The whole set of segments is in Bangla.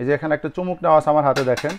এই যে এখানে একটা চুমুক নেওয়া আছে আমার হাতে দেখেন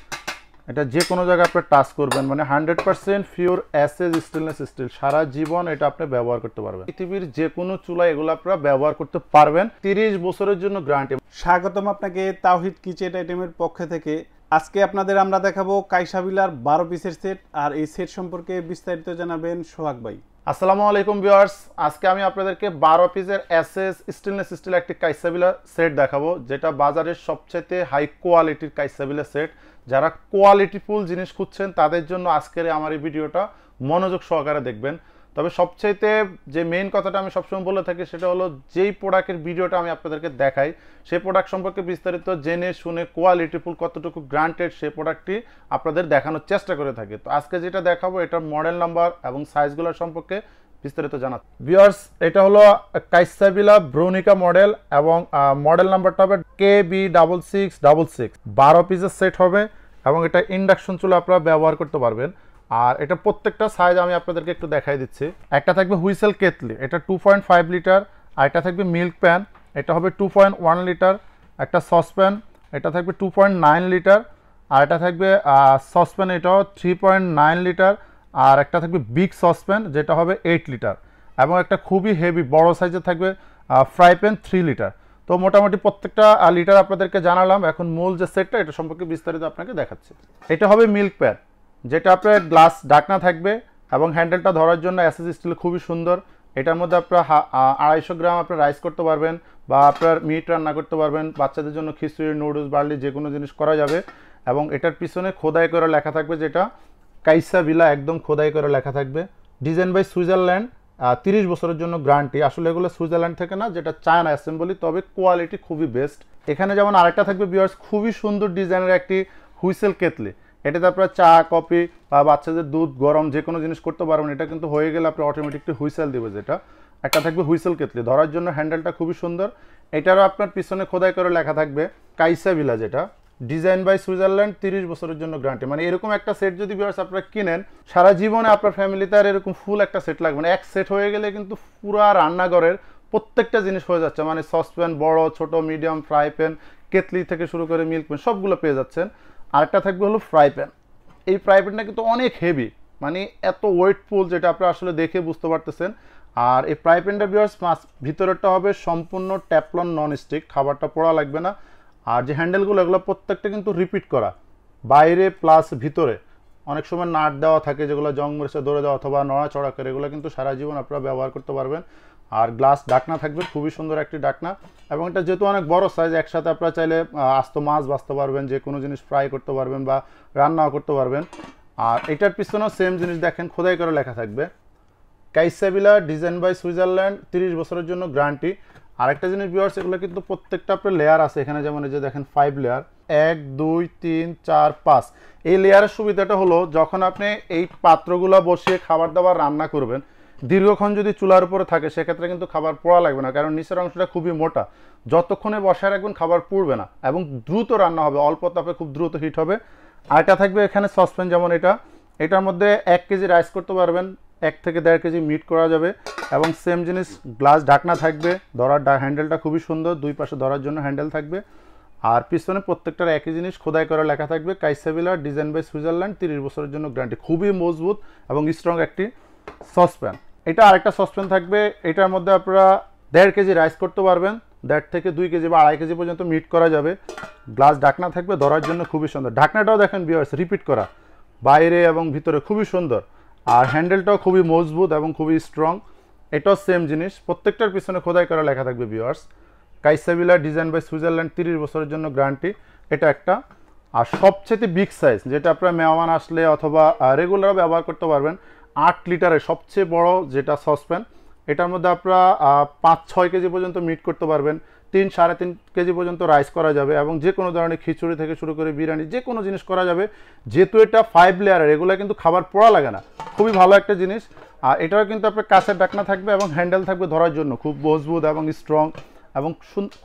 এটা যে কোনো জায়গায় আপনি টাচ করবেন মানে hundred percent pure S S stainless steel সারা জীবন এটা আপনি ব্যবহার করতে পারবেন পৃথিবীর যে কোনো চুলা এগুলো আপনারা ব্যবহার করতে পারবেন তিরিশ বছরের জন্য গ্রান্টি স্বাগতম আপনাকে তাওহিদ কিচেন আইটেমের পক্ষ থেকে আজকে আপনাদের আমরা দেখাবো কাইসাবিলার বারো পিসের সেট আর এই সেট সম্পর্কে বিস্তারিত জানাবেন সোহাগ ভাই আসসালামু আলাইকুম ভিউয়ার্স আজকে আমি আপনাদেরকে বারো পিসের অ্যাসেস স্টেনলেস স্টিল একটি কাইসাবিলা সেট দেখাবো যেটা বাজারের সবচেয়ে হাই কোয়ালিটির কাইসাবিলা সেট যারা কোয়ালিটিফুল জিনিস খুঁজছেন তাদের জন্য আজকের আমার এই ভিডিওটা মনোযোগ সহকারে দেখবেন তবে সবচাইতে যে মেন কথাটা আমি সবসময় বলে থাকি সেটা হলো যেই প্রোডাক্টের ভিডিওটা আমি আপনাদেরকে দেখাই সেই প্রোডাক্ট সম্পর্কে বিস্তারিত জেনে শুনে কোয়ালিটিফুল কতটুকু গ্রান্টেড সেই প্রোডাক্টটি আপনাদের দেখানোর চেষ্টা করে থাকি তো আজকে যেটা দেখাবো এটার মডেল নাম্বার এবং সাইজগুলোর সম্পর্কে বিস্তারিত জানা ভিওর্স এটা হলো কাইসাবিলা ব্রোনিকা মডেল এবং মডেল নাম্বারটা হবে K B double six double six বারো পিসের সেট হবে এবং এটা ইন্ডাকশন চুলা আপনারা ব্যবহার করতে পারবেন আর এটা প্রত্যেকটা সাইজ আমি আপনাদেরকে একটু দেখাই দিচ্ছি একটা থাকবে হুইসেল কেতলি এটা টু পয়েন্ট ফাইভ লিটার আর এটা থাকবে মিল্ক প্যান এটা হবে টু পয়েন্ট ওয়ান লিটার একটা সসপ্যান এটা থাকবে টু পয়েন্ট নাইন লিটার আর এটা থাকবে সসপ্যান এটাও থ্রি পয়েন্ট নাইন লিটার আর একটা থাকবে বিগ সসপ্যান যেটা হবে এইট লিটার এবং একটা খুবই হেভি বড় সাইজের থাকবে ফ্রাই প্যান থ্রি লিটার তো মোটামুটি প্রত্যেকটা লিটার আপনাদেরকে জানালাম এখন মূল যে সেটটা এটা সম্পর্কে বিস্তারিত আপনাকে দেখাচ্ছে এটা হবে মিল্ক প্যান যেটা আপনার গ্লাস ঢাকনা থাকবে এবং হ্যান্ডেলটা ধরার জন্য অ্যাসেস স্টিল খুবই সুন্দর এটার মধ্যে আপনার আড়াইশো গ্রাম আপনার রাইস করতে পারবেন বা আপনার মিট রান্না করতে পারবেন বাচ্চাদের জন্য খিচুড়ি নুডলস বার্লি যে কোনো জিনিস করা যাবে এবং এটার পিছনে খোদাই করে লেখা থাকবে যেটা কাইসা বিলা একদম খোদাই করে লেখা থাকবে ডিজাইন বাই সুইজারল্যান্ড তিরিশ বছরের জন্য গ্রান্টি আসলে এগুলো সুইজারল্যান্ড থেকে না যেটা চায়না অ্যাসেম্বলি তবে কোয়ালিটি খুবই বেস্ট এখানে যেমন আরেকটা থাকবে বিয়ার্স খুবই সুন্দর ডিজাইনের একটি হুইসেল কেতলি এটাতে আপনারা চা কফি বা বাচ্চাদের দুধ গরম যে কোনো জিনিস করতে পারবেন এটা কিন্তু হয়ে গেলে আপনি অটোমেটিকলি হুইসেল দেবে যেটা একটা থাকবে হুইসেল কেতলি ধরার জন্য হ্যান্ডেলটা খুবই সুন্দর এটারও আপনার পিছনে খোদাই করে লেখা থাকবে কাইসা ভিলা যেটা ডিজাইন বাই সুইজারল্যান্ড তিরিশ বছরের জন্য গ্রান্টি মানে এরকম একটা সেট যদি বিয়ার্স আপনারা কিনেন সারা জীবনে আপনার ফ্যামিলিতে আর এরকম ফুল একটা সেট লাগবে না মানে এক সেট হয়ে গেলে কিন্তু পুরো রান্নাঘরের প্রত্যেকটা জিনিস হয়ে যাচ্ছে মানে সসপ্যান বড় ছোট মিডিয়াম ফ্রাই প্যান কেতলি থেকে শুরু করে মিল্ক প্যান সবগুলো পেয়ে যাচ্ছেন আরেকটা থাকবে হলো ফ্রাই প্যান এই ফ্রাই প্যানটা কিন্তু অনেক হেভি মানে এত ওয়েটফুল যেটা আপনি আসলে দেখে বুঝতে পারতেছেন আর এই ফ্রাই প্যানটা বিয়ার্স মাস ভিতরেরটা হবে সম্পূর্ণ ট্যাপলন নন স্টিক খাবারটা পোড়া লাগবে না আর যে হ্যান্ডেলগুলো এগুলো প্রত্যেকটা কিন্তু রিপিট করা বাইরে প্লাস ভিতরে অনেক সময় নাট দেওয়া থাকে যেগুলো জং মরিচে ধরে দেওয়া অথবা নড়াচড়া করে এগুলো কিন্তু সারা জীবন আপনারা ব্যবহার করতে পারবেন আর গ্লাস ডাকনা থাকবে খুবই সুন্দর একটি ডাকনা এবং এটা যেহেতু অনেক বড় সাইজ একসাথে আপনারা চাইলে আস্ত মাছ বাঁচতে পারবেন যে কোনো জিনিস ফ্রাই করতে পারবেন বা রান্নাও করতে পারবেন আর এটার পিছনেও সেম জিনিস দেখেন খোদাই করে লেখা থাকবে ক্যাইসাবিলা ডিজাইন বাই সুইজারল্যান্ড তিরিশ বছরের জন্য গ্যারান্টি আরেকটা জিনিস ভিওয়ার্স এগুলো কিন্তু প্রত্যেকটা আপনার লেয়ার আছে এখানে যেমন এই যে দেখেন ফাইভ লেয়ার এক দুই তিন চার পাঁচ এই লেয়ারের সুবিধাটা হলো যখন আপনি এই পাত্রগুলো বসিয়ে খাবার দাবার রান্না করবেন দীর্ঘক্ষণ যদি চুলার উপরে থাকে সেক্ষেত্রে কিন্তু খাবার পোড়া লাগবে না কারণ নিচের অংশটা খুবই মোটা যতক্ষণে বসায় রাখবেন খাবার পুড়বে না এবং দ্রুত রান্না হবে অল্প তাপে খুব দ্রুত হিট হবে আর এটা থাকবে এখানে সসপ্যান যেমন এটা এটার মধ্যে এক কেজি রাইস করতে পারবেন এক থেকে দেড় কেজি মিট করা যাবে এবং সেম জিনিস গ্লাস ঢাকনা থাকবে ধরার হ্যান্ডেলটা খুবই সুন্দর দুই পাশে ধরার জন্য হ্যান্ডেল থাকবে আর পিছনে প্রত্যেকটার একই জিনিস খোদাই করা লেখা থাকবে কাইসাবিলার ডিজাইন বাই সুইজারল্যান্ড তিরিশ বছরের জন্য গ্যারান্টি খুবই মজবুত এবং স্ট্রং একটি সসপ্যান এটা আরেকটা সসপ্যান থাকবে এটার মধ্যে আপনারা দেড় কেজি রাইস করতে পারবেন দেড় থেকে দুই কেজি বা আড়াই কেজি পর্যন্ত মিট করা যাবে গ্লাস ঢাকনা থাকবে ধরার জন্য খুবই সুন্দর ঢাকনাটাও দেখেন বিয়ার্স রিপিট করা বাইরে এবং ভিতরে খুবই সুন্দর আর হ্যান্ডেলটাও খুবই মজবুত এবং খুবই স্ট্রং এটাও সেম জিনিস প্রত্যেকটার পিছনে খোদাই করা লেখা থাকবে বিয়ার্স কাইসাবিলা ডিজাইন বাই সুইজারল্যান্ড তিরিশ বছরের জন্য গ্রান্টি এটা একটা আর সবচেয়ে বিগ সাইজ যেটা আপনারা মেওয়ান আসলে অথবা রেগুলার ব্যবহার করতে পারবেন আট লিটারের সবচেয়ে বড় যেটা সসপ্যান এটার মধ্যে আপনারা পাঁচ ছয় কেজি পর্যন্ত মিট করতে পারবেন তিন সাড়ে তিন কেজি পর্যন্ত রাইস করা যাবে এবং যে কোনো ধরনের খিচুড়ি থেকে শুরু করে বিরিয়ানি যে কোনো জিনিস করা যাবে যেহেতু এটা ফাইভ লেয়ারের এগুলো কিন্তু খাবার পড়া লাগে না খুবই ভালো একটা জিনিস আর এটাও কিন্তু আপনার কাছে ডাকনা থাকবে এবং হ্যান্ডেল থাকবে ধরার জন্য খুব মজবুত এবং স্ট্রং এবং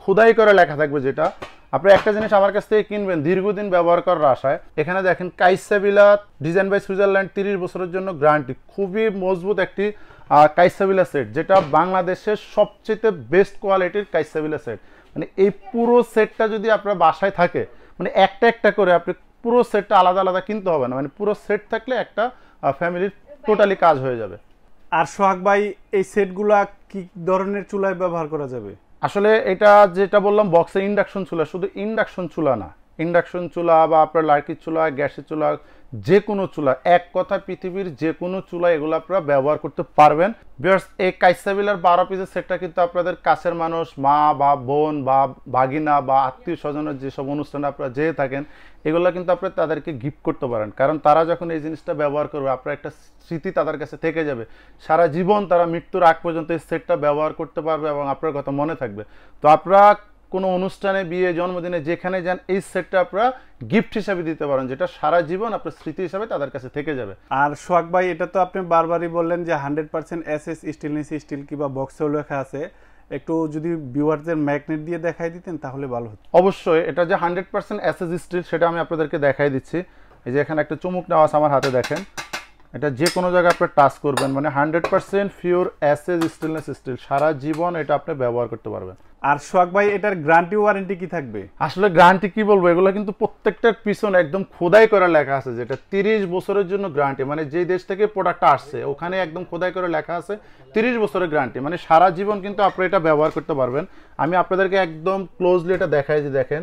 খুদাই করে লেখা থাকবে যেটা আপনি একটা জিনিস আমার কাছ থেকে কিনবেন দীর্ঘদিন ব্যবহার করার আশায় এখানে দেখেন কাইসাবিলা ডিজাইন বাই সুইজারল্যান্ড তিরিশ বছরের জন্য গ্রান্টি খুবই মজবুত একটি কাইসাবিলা সেট যেটা বাংলাদেশের সবচেয়ে বেস্ট কোয়ালিটির কাইসাবিলা সেট মানে এই পুরো সেটটা যদি আপনার বাসায় থাকে মানে একটা একটা করে আপনি পুরো সেটটা আলাদা আলাদা কিনতে হবে না মানে পুরো সেট থাকলে একটা ফ্যামিলির টোটালি কাজ হয়ে যাবে আর সোহাগ ভাই এই সেটগুলা কি ধরনের চুলায় ব্যবহার করা যাবে আসলে এটা যেটা বললাম বক্সে ইন্ডাকশন চুলা শুধু ইন্ডাকশন চুলা না ইন্ডাকশন চুলা বা আপনার লার্কির চুলা গ্যাসের চুলা যে কোনো চুলা এক কথা পৃথিবীর যে কোনো চুলা এগুলো আপনারা ব্যবহার করতে পারবেন বিয়ার্স এই কাইসাবিলার বারো পিসের সেটটা কিন্তু আপনাদের কাছের মানুষ মা বা বোন বা ভাগিনা বা আত্মীয় স্বজনের যেসব অনুষ্ঠানে আপনারা যেয়ে থাকেন এগুলো কিন্তু আপনারা তাদেরকে গিফট করতে পারেন কারণ তারা যখন এই জিনিসটা ব্যবহার করবে আপনার একটা স্মৃতি তাদের কাছে থেকে যাবে সারা জীবন তারা মৃত্যুর আগ পর্যন্ত এই সেটটা ব্যবহার করতে পারবে এবং আপনার কথা মনে থাকবে তো আপনারা কোনো অনুষ্ঠানে বিয়ে জন্মদিনে যেখানে যান এই সেটটা আপনারা গিফট হিসাবে দিতে পারেন যেটা সারা জীবন আপনার স্মৃতি হিসাবে তাদের কাছে থেকে যাবে আর সোহাগ ভাই এটা তো আপনি বারবারই বললেন যে hundred percent S S stainless steel কিংবা বক্সেও লেখা আছে একটু যদি ভিউয়ারদের ম্যাগনেট দিয়ে দেখাই দিতেন তাহলে ভালো হতো অবশ্যই এটা যে hundred percent S S steel সেটা আমি আপনাদেরকে দেখাই দিচ্ছি এই যে এখানে একটা চুমুক নেওয়া আছে আমার হাতে দেখেন এটা যে কোনো জায়গায় আপনি টাচ করবেন মানে hundred percent pure S S stainless steel সারা জীবন এটা আপনি ব্যবহার করতে পারবেন আর সোহাগ ভাই এটার গ্যারান্টি ওয়ারেন্টি কি থাকবে আসলে গ্যারান্টি কি বলবো এগুলো কিন্তু প্রত্যেকটার পিছনে একদম খোদাই করা লেখা আছে যেটা তিরিশ বছরের জন্য গ্যারান্টি মানে যে দেশ থেকে প্রোডাক্টটা আসছে ওখানে একদম খোদাই করে লেখা আছে তিরিশ বছরের গ্যারান্টি মানে সারা জীবন কিন্তু আপনি এটা ব্যবহার করতে পারবেন আমি আপনাদেরকে একদম ক্লোজলি এটা দেখাই যে দেখেন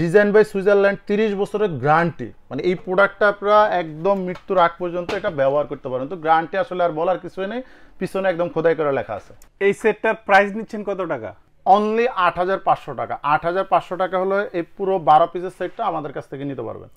ডিজাইন বাই সুইজারল্যান্ড তিরিশ বছরের গ্রান্টি মানে এই প্রোডাক্টটা আপনারা একদম মৃত্যুর আগ পর্যন্ত এটা ব্যবহার করতে পারেন তো গ্রান্টি আসলে আর বলার কিছুই নেই পিছনে একদম খোদাই করে লেখা আছে এই সেটটার প্রাইস নিচ্ছেন কত টাকা অনলি আট হাজার পাঁচশো টাকা আট হাজার পাঁচশো টাকা হলো এই পুরো বারো পিসের সেটটা আমাদের কাছ থেকে নিতে পারবেন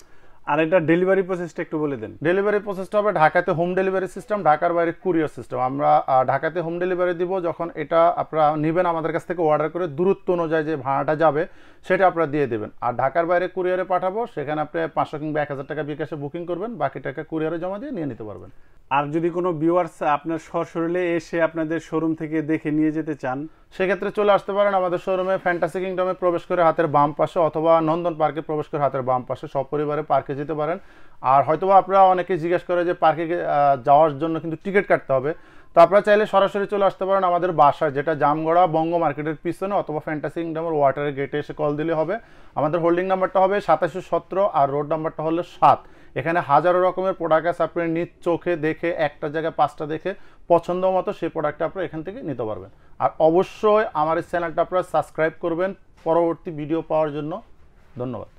আর এটা ডেলিভারি প্রসেসটা একটু বলে দেন ডেলিভারি প্রসেসটা হবে ঢাকাতে হোম ডেলিভারি সিস্টেম ঢাকার বাইরে কুরিয়ার সিস্টেম আমরা ঢাকাতে হোম ডেলিভারি দিব যখন এটা আপনারা নেবেন আমাদের কাছ থেকে অর্ডার করে দূরত্ব অনুযায়ী যে ভাড়াটা যাবে সেটা আপনারা দিয়ে দেবেন আর ঢাকার বাইরে কুরিয়ারে পাঠাবো সেখানে আপনি পাঁচশো কিংবা এক হাজার টাকা বিকাশে বুকিং করবেন বাকি টাকা কুরিয়ারে জমা দিয়ে নিয়ে নিতে পারবেন আর যদি কোনো ভিউয়ার্স আপনার সশরীরে এসে আপনাদের শোরুম থেকে দেখে নিয়ে যেতে চান সেক্ষেত্রে চলে আসতে পারেন আমাদের শোরুমে ফ্যান্টাসি কিংডমে প্রবেশ করে হাতের বাম পাশে অথবা নন্দন পার্কে প্রবেশ করে হাতের বাম পাশে সপরিবারে পার্কে যেতে পারেন আর হয়তোবা আপনারা অনেকে জিজ্ঞেস করে যে পার্কে যাওয়ার জন্য কিন্তু টিকিট কাটতে হবে তো আপনারা চাইলে সরাসরি চলে আসতে পারেন আমাদের বাসায় যেটা জামগড়া বঙ্গ মার্কেটের পিছনে অথবা ফ্যান্টাসি কিংডমের ওয়াটারের গেটে এসে কল দিলে হবে আমাদের হোল্ডিং নাম্বারটা হবে সাতাশশো সতেরো আর রোড নাম্বারটা হলো সাত এখানে হাজারো রকমের প্রোডাক্ট আছে আপনি নিজ চোখে দেখে একটা জায়গায় পাঁচটা দেখে পছন্দ মতো সেই প্রোডাক্টটা আপনার এখান থেকে নিতে পারবেন আর অবশ্যই আমার এই চ্যানেলটা আপনারা সাবস্ক্রাইব করবেন পরবর্তী ভিডিও পাওয়ার জন্য ধন্যবাদ